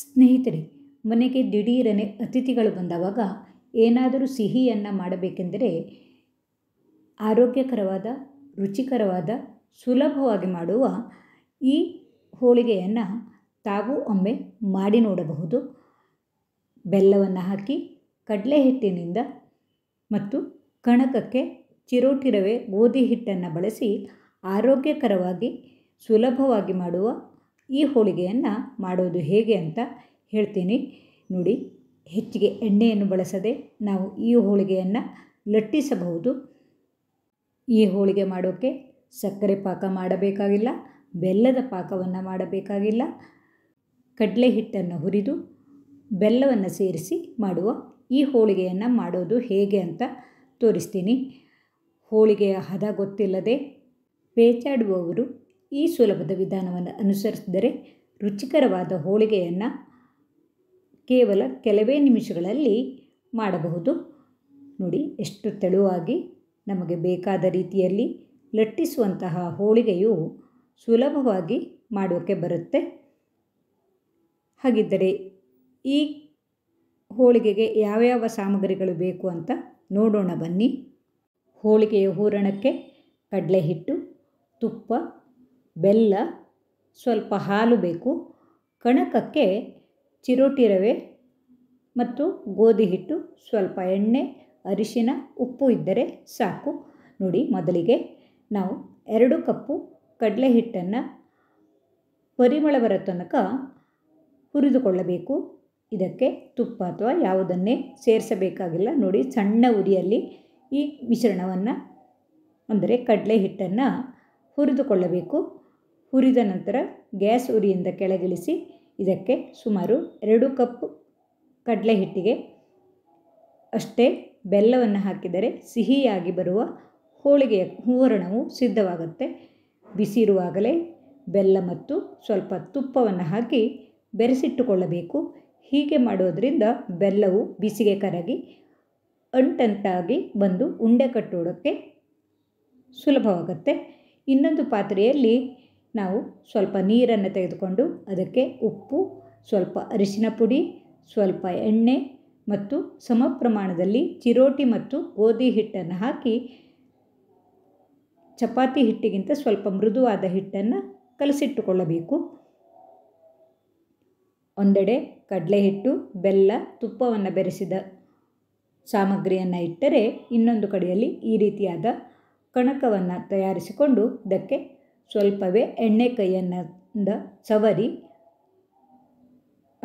ಸ್ನೇಹಿತರೆ ಮನೆಗೆ ದಿಢೀರನೆ ಅತಿಥಿಗಳು ಬಂದಾವಾಗ ಏನಾದರೂ ಸಿಹಿಯನ್ನು ಮಾಡಬೇಕೆಂದರೆ ಆರೋಗ್ಯಕರವಾದ ರುಚಿಕರವಾದ ಸುಲಭವಾಗಿ ಮಾಡುವ ಈ ಹೋಳಿಗೆಯನ್ನು ತಾವು ಒಮ್ಮೆ ಮಾಡಿ ನೋಡಬಹುದು ಬೆಲ್ಲವನ್ನು ಹಾಕಿ ಕಡಲೆ ಹಿಟ್ಟಿನಿಂದ ಮತ್ತು ಕಣಕಕ್ಕೆ ಚಿರೋಟಿ ರವೆ ಗೋಧಿ ಹಿಟ್ಟನ್ನು ಬಳಸಿ ಆರೋಗ್ಯಕರವಾಗಿ ಸುಲಭವಾಗಿ ಮಾಡುವ ಈ ಹೋಳಿಗೆಯನ್ನು ಮಾಡೋದು ಹೇಗೆ ಅಂತ ಹೇಳ್ತೀನಿ ನೋಡಿ ಹೆಚ್ಚಿಗೆ ಎಣ್ಣೆಯನ್ನು ಬಳಸದೆ ನಾವು ಈ ಹೋಳಿಗೆಯನ್ನು ಲಟ್ಟಿಸಬಹುದು ಈ ಹೋಳಿಗೆ ಮಾಡೋಕ್ಕೆ ಸಕ್ಕರೆ ಪಾಕ ಮಾಡಬೇಕಾಗಿಲ್ಲ ಬೆಲ್ಲದ ಪಾಕವನ್ನು ಮಾಡಬೇಕಾಗಿಲ್ಲ ಕಡಲೆ ಹಿಟ್ಟನ್ನು ಹುರಿದು ಬೆಲ್ಲವನ್ನು ಸೇರಿಸಿ ಮಾಡುವ ಈ ಹೋಳಿಗೆಯನ್ನು ಮಾಡೋದು ಹೇಗೆ ಅಂತ ತೋರಿಸ್ತೀನಿ ಹೋಳಿಗೆಯ ಹದ ಗೊತ್ತಿಲ್ಲದೆ ಪೇಚಾಡುವವರು ಈ ಸುಲಭದ ವಿಧಾನವನ್ನು ಅನುಸರಿಸಿದರೆ ರುಚಿಕರವಾದ ಹೋಳಿಗೆಯನ್ನು ಕೇವಲ ಕೆಲವೇ ನಿಮಿಷಗಳಲ್ಲಿ ಮಾಡಬಹುದು ನೋಡಿ ಎಷ್ಟು ತೆಳುವಾಗಿ ನಮಗೆ ಬೇಕಾದ ರೀತಿಯಲ್ಲಿ ಲಟ್ಟಿಸುವಂತಹ ಹೋಳಿಗೆಯು ಸುಲಭವಾಗಿ ಮಾಡೋಕ್ಕೆ ಬರುತ್ತೆ ಹಾಗಿದ್ದರೆ ಈ ಹೋಳಿಗೆಗೆ ಯಾವ್ಯಾವ ಸಾಮಗ್ರಿಗಳು ಬೇಕು ಅಂತ ನೋಡೋಣ ಬನ್ನಿ ಹೋಳಿಗೆಯ ಹೂರಣಕ್ಕೆ ಕಡಲೆ ಹಿಟ್ಟು ತುಪ್ಪ ಬೆಲ್ಲ ಸ್ವಲ್ಪ ಹಾಲು ಬೇಕು ಕಣಕಕ್ಕೆ ಚಿರೋಟಿ ರವೆ ಮತ್ತು ಗೋಧಿ ಹಿಟ್ಟು ಸ್ವಲ್ಪ ಎಣ್ಣೆ ಅರಿಶಿನ ಉಪ್ಪು ಇದ್ದರೆ ಸಾಕು ನೋಡಿ ಮೊದಲಿಗೆ ನಾವು ಎರಡು ಕಪ್ಪು ಕಡಲೆ ಹಿಟ್ಟನ್ನು ಪರಿಮಳ ಬರೋ ತನಕ ಹುರಿದುಕೊಳ್ಳಬೇಕು ಇದಕ್ಕೆ ತುಪ್ಪ ಅಥವಾ ಯಾವುದನ್ನೇ ಸೇರಿಸಬೇಕಾಗಿಲ್ಲ ನೋಡಿ ಸಣ್ಣ ಉರಿಯಲ್ಲಿ ಈ ಮಿಶ್ರಣವನ್ನು ಅಂದರೆ ಕಡಲೆ ಹಿಟ್ಟನ್ನು ಹುರಿದುಕೊಳ್ಳಬೇಕು ಹುರಿದ ನಂತರ ಗ್ಯಾಸ್ ಉರಿಯಿಂದ ಕೆಳಗಿಳಿಸಿ ಇದಕ್ಕೆ ಸುಮಾರು ಎರಡು ಕಪ್ ಕಡಲೆ ಹಿಟ್ಟಿಗೆ ಅಷ್ಟೇ ಬೆಲ್ಲವನ್ನು ಹಾಕಿದರೆ ಸಿಹಿಯಾಗಿ ಬರುವ ಹೋಳಿಗೆಯ ಹೂವರಣವು ಸಿದ್ಧವಾಗುತ್ತೆ ಬಿಸಿ ಇರುವಾಗಲೇ ಬೆಲ್ಲ ಮತ್ತು ಸ್ವಲ್ಪ ತುಪ್ಪವನ್ನು ಹಾಕಿ ಬೆರೆಸಿಟ್ಟುಕೊಳ್ಳಬೇಕು ಹೀಗೆ ಮಾಡೋದರಿಂದ ಬೆಲ್ಲವು ಬಿಸಿಗೆ ಕರಗಿ ಅಂಟಂಟಾಗಿ ಬಂದು ಉಂಡೆ ಕಟ್ಟೋಡೋಕ್ಕೆ ಸುಲಭವಾಗುತ್ತೆ ಇನ್ನೊಂದು ಪಾತ್ರೆಯಲ್ಲಿ ನಾವು ಸ್ವಲ್ಪ ನೀರನ್ನು ತೆಗೆದುಕೊಂಡು ಅದಕ್ಕೆ ಉಪ್ಪು ಸ್ವಲ್ಪ ಅರಿಶಿನ ಪುಡಿ ಸ್ವಲ್ಪ ಎಣ್ಣೆ ಮತ್ತು ಸಮ ಪ್ರಮಾಣದಲ್ಲಿ ಚಿರೋಟಿ ಮತ್ತು ಗೋಧಿ ಹಿಟ್ಟನ್ನು ಹಾಕಿ ಚಪಾತಿ ಹಿಟ್ಟಿಗಿಂತ ಸ್ವಲ್ಪ ಮೃದುವಾದ ಹಿಟ್ಟನ್ನು ಕಲಸಿಟ್ಟುಕೊಳ್ಳಬೇಕು ಒಂದೆಡೆ ಕಡಲೆ ಹಿಟ್ಟು ಬೆಲ್ಲ ತುಪ್ಪವನ್ನು ಬೆರೆಸಿದ ಸಾಮಗ್ರಿಯನ್ನು ಇಟ್ಟರೆ ಇನ್ನೊಂದು ಕಡೆಯಲ್ಲಿ ಈ ರೀತಿಯಾದ ಕಣಕವನ್ನು ತಯಾರಿಸಿಕೊಂಡು ಇದಕ್ಕೆ ಸ್ವಲ್ಪವೇ ಎಣ್ಣೆ ಕೈಯನ್ನಿಂದ ಸವರಿ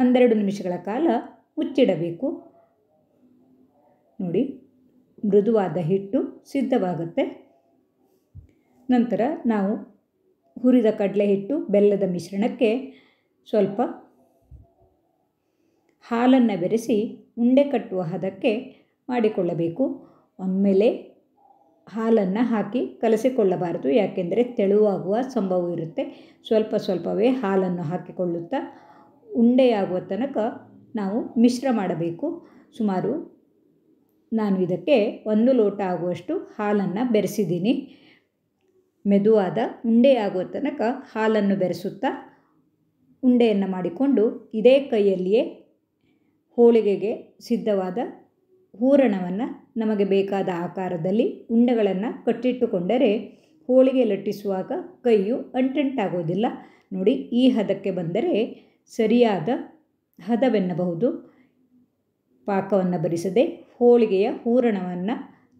ಒಂದೆರಡು ನಿಮಿಷಗಳ ಕಾಲ ಮುಚ್ಚಿಡಬೇಕು ನೋಡಿ ಮೃದುವಾದ ಹಿಟ್ಟು ಸಿದ್ಧವಾಗುತ್ತೆ ನಂತರ ನಾವು ಹುರಿದ ಕಡಲೆ ಹಿಟ್ಟು ಬೆಲ್ಲದ ಮಿಶ್ರಣಕ್ಕೆ ಸ್ವಲ್ಪ ಹಾಲನ್ನು ಬೆರೆಸಿ ಉಂಡೆ ಕಟ್ಟುವ ಹದಕ್ಕೆ ಮಾಡಿಕೊಳ್ಳಬೇಕು ಒಮ್ಮೆಲೆ ಹಾಲನ್ನು ಹಾಕಿ ಕಲಸಿಕೊಳ್ಳಬಾರದು ಯಾಕೆಂದರೆ ತೆಳುವಾಗುವ ಸಂಭವ ಇರುತ್ತೆ ಸ್ವಲ್ಪ ಸ್ವಲ್ಪವೇ ಹಾಲನ್ನು ಹಾಕಿಕೊಳ್ಳುತ್ತಾ ಉಂಡೆಯಾಗುವ ತನಕ ನಾವು ಮಿಶ್ರ ಮಾಡಬೇಕು ಸುಮಾರು ನಾನು ಇದಕ್ಕೆ ಒಂದು ಲೋಟ ಆಗುವಷ್ಟು ಹಾಲನ್ನು ಬೆರೆಸಿದ್ದೀನಿ ಮೆದುವಾದ ಉಂಡೆಯಾಗುವ ತನಕ ಹಾಲನ್ನು ಬೆರೆಸುತ್ತಾ ಉಂಡೆಯನ್ನು ಮಾಡಿಕೊಂಡು ಇದೇ ಕೈಯಲ್ಲಿಯೇ ಹೋಳಿಗೆಗೆ ಸಿದ್ಧವಾದ ಹೂರಣವನ್ನು ನಮಗೆ ಬೇಕಾದ ಆಕಾರದಲ್ಲಿ ಉಂಡೆಗಳನ್ನು ಕಟ್ಟಿಟ್ಟುಕೊಂಡರೆ ಹೋಳಿಗೆ ಲಟ್ಟಿಸುವಾಗ ಕೈಯು ಅಂಟಂಟಾಗೋದಿಲ್ಲ ನೋಡಿ ಈ ಹದಕ್ಕೆ ಬಂದರೆ ಸರಿಯಾದ ಹದವೆನ್ನಬಹುದು ಪಾಕವನ್ನು ಬರಿಸದೆ ಹೋಳಿಗೆಯ ಹೂರಣವನ್ನು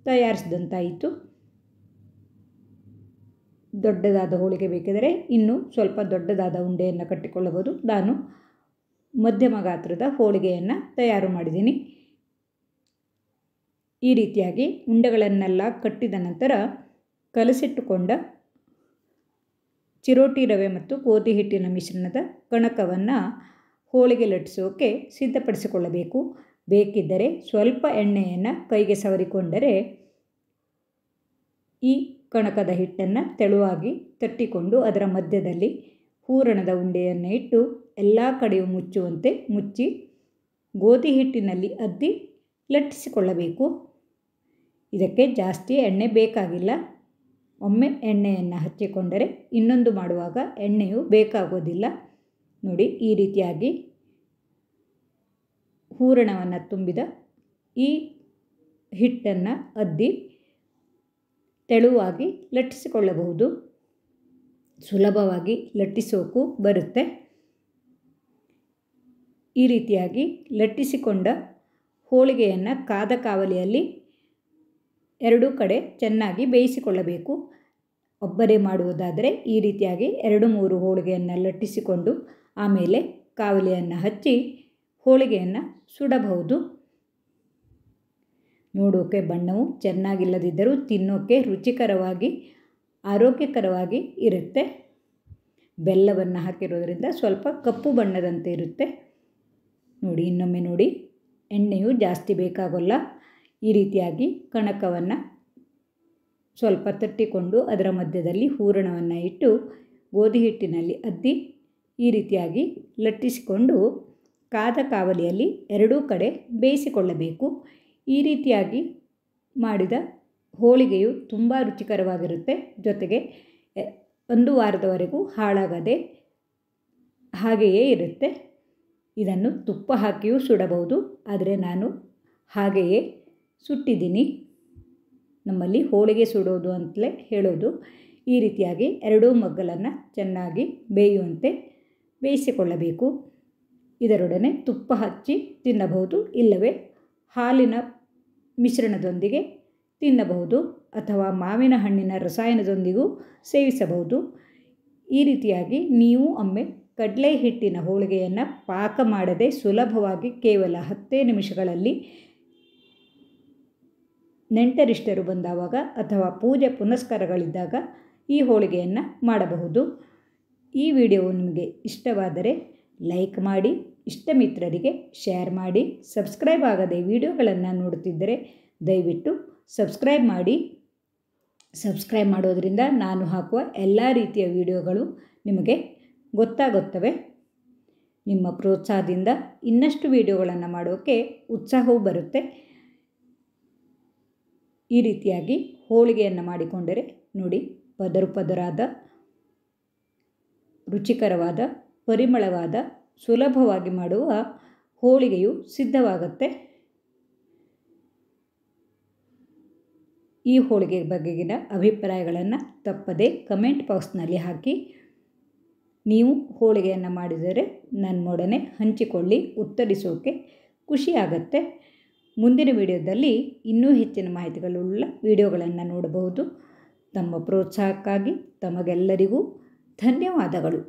ತಯಾರಿಸಿದಂತಾಯಿತು ದೊಡ್ಡದಾದ ಹೋಳಿಗೆ ಬೇಕಿದ್ದರೆ ಇನ್ನೂ ಸ್ವಲ್ಪ ದೊಡ್ಡದಾದ ಉಂಡೆಯನ್ನು ಕಟ್ಟಿಕೊಳ್ಳಬಹುದು ನಾನು ಮಧ್ಯಮ ಗಾತ್ರದ ಹೋಳಿಗೆಯನ್ನು ತಯಾರು ಮಾಡಿದ್ದೀನಿ ಈ ರೀತಿಯಾಗಿ ಉಂಡೆಗಳನ್ನೆಲ್ಲ ಕಟ್ಟಿದ ನಂತರ ಕಲಸಿಟ್ಟುಕೊಂಡ ಚಿರೋಟಿ ರವೆ ಮತ್ತು ಗೋಧಿ ಹಿಟ್ಟಿನ ಮಿಶ್ರಣದ ಕಣಕವನ್ನು ಹೋಳಿಗೆ ಲಟ್ಟಿಸೋಕೆ ಸಿದ್ಧಪಡಿಸಿಕೊಳ್ಳಬೇಕು ಬೇಕಿದ್ದರೆ ಸ್ವಲ್ಪ ಎಣ್ಣೆಯನ್ನು ಕೈಗೆ ಸವರಿಕೊಂಡರೆ ಈ ಕಣಕದ ಹಿಟ್ಟನ್ನು ತೆಳುವಾಗಿ ತಟ್ಟಿಕೊಂಡು ಅದರ ಮಧ್ಯದಲ್ಲಿ ಹೂರಣದ ಉಂಡೆಯನ್ನು ಇಟ್ಟು ಎಲ್ಲ ಕಡೆಯೂ ಮುಚ್ಚುವಂತೆ ಮುಚ್ಚಿ ಗೋಧಿ ಹಿಟ್ಟಿನಲ್ಲಿ ಅದ್ದಿ ಲಟ್ಟಿಸಿಕೊಳ್ಳಬೇಕು ಇದಕ್ಕೆ ಜಾಸ್ತಿ ಎಣ್ಣೆ ಬೇಕಾಗಿಲ್ಲ ಒಮ್ಮೆ ಎಣ್ಣೆಯನ್ನು ಹಚ್ಚಿಕೊಂಡರೆ ಇನ್ನೊಂದು ಮಾಡುವಾಗ ಎಣ್ಣೆಯು ಬೇಕಾಗೋದಿಲ್ಲ ನೋಡಿ ಈ ರೀತಿಯಾಗಿ ಹೂರಣವನ್ನು ತುಂಬಿದ ಈ ಹಿಟ್ಟನ್ನು ಅದ್ದಿ ತೆಳುವಾಗಿ ಲಟ್ಟಿಸಿಕೊಳ್ಳಬಹುದು ಸುಲಭವಾಗಿ ಲಟ್ಟಿಸೋಕು ಬರುತ್ತೆ ಈ ರೀತಿಯಾಗಿ ಲಟ್ಟಿಸಿಕೊಂಡ ಹೋಳಿಗೆಯನ್ನು ಕಾದ ಕಾವಲಿಯಲ್ಲಿ ಎರಡೂ ಕಡೆ ಚೆನ್ನಾಗಿ ಬೇಯಿಸಿಕೊಳ್ಳಬೇಕು ಒಬ್ಬರೇ ಮಾಡುವುದಾದರೆ ಈ ರೀತಿಯಾಗಿ ಎರಡು ಮೂರು ಹೋಳಿಗೆಯನ್ನು ಲಟ್ಟಿಸಿಕೊಂಡು ಆಮೇಲೆ ಕಾವಲಿಯನ್ನು ಹಚ್ಚಿ ಹೋಳಿಗೆಯನ್ನು ಸುಡಬಹುದು ನೋಡೋಕೆ ಬಣ್ಣವು ಚೆನ್ನಾಗಿಲ್ಲದಿದ್ದರೂ ತಿನ್ನೋಕೆ ರುಚಿಕರವಾಗಿ ಆರೋಗ್ಯಕರವಾಗಿ ಇರುತ್ತೆ ಬೆಲ್ಲವನ್ನು ಹಾಕಿರೋದ್ರಿಂದ ಸ್ವಲ್ಪ ಕಪ್ಪು ಬಣ್ಣದಂತೆ ಇರುತ್ತೆ ನೋಡಿ ಇನ್ನೊಮ್ಮೆ ನೋಡಿ ಎಣ್ಣೆಯು ಜಾಸ್ತಿ ಬೇಕಾಗಲ್ಲ ಈ ರೀತಿಯಾಗಿ ಕಣಕವನ್ನು ಸ್ವಲ್ಪ ತಟ್ಟಿಕೊಂಡು ಅದರ ಮಧ್ಯದಲ್ಲಿ ಹೂರಣವನ್ನು ಇಟ್ಟು ಗೋಧಿ ಹಿಟ್ಟಿನಲ್ಲಿ ಅದ್ದಿ ಈ ರೀತಿಯಾಗಿ ಲಟ್ಟಿಸಿಕೊಂಡು ಕಾದ ಕಾವಲಿಯಲ್ಲಿ ಎರಡೂ ಕಡೆ ಬೇಯಿಸಿಕೊಳ್ಳಬೇಕು ಈ ರೀತಿಯಾಗಿ ಮಾಡಿದ ಹೋಳಿಗೆಯು ತುಂಬ ರುಚಿಕರವಾಗಿರುತ್ತೆ ಜೊತೆಗೆ ಒಂದು ವಾರದವರೆಗೂ ಹಾಳಾಗದೆ ಹಾಗೆಯೇ ಇರುತ್ತೆ ಇದನ್ನು ತುಪ್ಪ ಹಾಕಿಯೂ ಸುಡಬಹುದು ಆದರೆ ನಾನು ಹಾಗೆಯೇ ಸುಟ್ಟಿದ್ದೀನಿ ನಮ್ಮಲ್ಲಿ ಹೋಳಿಗೆ ಸುಡೋದು ಅಂತಲೇ ಹೇಳೋದು ಈ ರೀತಿಯಾಗಿ ಎರಡೂ ಮಗ್ಗಲನ್ನು ಚೆನ್ನಾಗಿ ಬೇಯುವಂತೆ ಬೇಯಿಸಿಕೊಳ್ಳಬೇಕು ಇದರೊಡನೆ ತುಪ್ಪ ಹಚ್ಚಿ ತಿನ್ನಬಹುದು ಇಲ್ಲವೇ ಹಾಲಿನ ಮಿಶ್ರಣದೊಂದಿಗೆ ತಿನ್ನಬಹುದು ಅಥವಾ ಮಾವಿನ ಹಣ್ಣಿನ ರಸಾಯನದೊಂದಿಗೂ ಸೇವಿಸಬಹುದು ಈ ರೀತಿಯಾಗಿ ನೀವು ಒಮ್ಮೆ ಕಡಲೆ ಹಿಟ್ಟಿನ ಹೋಳಿಗೆಯನ್ನು ಪಾಕ ಮಾಡದೆ ಸುಲಭವಾಗಿ ಕೇವಲ ಹತ್ತೇ ನಿಮಿಷಗಳಲ್ಲಿ ನೆಂಟರಿಷ್ಟರು ಬಂದಾವಾಗ ಅಥವಾ ಪೂಜೆ ಪುನಸ್ಕಾರಗಳಿದ್ದಾಗ ಈ ಹೋಳಿಗೆಯನ್ನು ಮಾಡಬಹುದು ಈ ವಿಡಿಯೋ ನಿಮಗೆ ಇಷ್ಟವಾದರೆ ಲೈಕ್ ಮಾಡಿ ಇಷ್ಟ ಮಿತ್ರರಿಗೆ ಶೇರ್ ಮಾಡಿ ಸಬ್ಸ್ಕ್ರೈಬ್ ಆಗದೆ ವಿಡಿಯೋಗಳನ್ನು ನೋಡುತ್ತಿದ್ದರೆ ದಯವಿಟ್ಟು ಸಬ್ಸ್ಕ್ರೈಬ್ ಮಾಡಿ ಸಬ್ಸ್ಕ್ರೈಬ್ ಮಾಡೋದರಿಂದ ನಾನು ಹಾಕುವ ಎಲ್ಲ ರೀತಿಯ ವಿಡಿಯೋಗಳು ನಿಮಗೆ ಗೊತ್ತಾಗುತ್ತವೆ ನಿಮ್ಮ ಪ್ರೋತ್ಸಾಹದಿಂದ ಇನ್ನಷ್ಟು ವಿಡಿಯೋಗಳನ್ನು ಮಾಡೋಕ್ಕೆ ಉತ್ಸಾಹವೂ ಬರುತ್ತೆ ಈ ರೀತಿಯಾಗಿ ಹೋಳಿಗೆಯನ್ನು ಮಾಡಿಕೊಂಡರೆ ನೋಡಿ ಪದರು ಪದರಾದ ರುಚಿಕರವಾದ ಪರಿಮಳವಾದ ಸುಲಭವಾಗಿ ಮಾಡುವ ಹೋಳಿಗೆಯು ಸಿದ್ಧವಾಗುತ್ತೆ ಈ ಹೋಳಿಗೆ ಬಗೆಗಿನ ಅಭಿಪ್ರಾಯಗಳನ್ನು ತಪ್ಪದೆ ಕಮೆಂಟ್ ಬಾಕ್ಸ್ನಲ್ಲಿ ಹಾಕಿ ನೀವು ಹೋಳಿಗೆಯನ್ನು ಮಾಡಿದರೆ ನನ್ನೊಡನೆ ಹಂಚಿಕೊಳ್ಳಿ ಉತ್ತರಿಸೋಕೆ ಖುಷಿಯಾಗತ್ತೆ ಮುಂದಿನ ವಿಡಿಯೋದಲ್ಲಿ ಇನ್ನೂ ಹೆಚ್ಚಿನ ಮಾಹಿತಿಗಳುಳ್ಳ ವಿಡಿಯೋಗಳನ್ನು ನೋಡಬಹುದು ತಮ್ಮ ಪ್ರೋತ್ಸಾಹಕ್ಕಾಗಿ ತಮಗೆಲ್ಲರಿಗೂ ಧನ್ಯವಾದಗಳು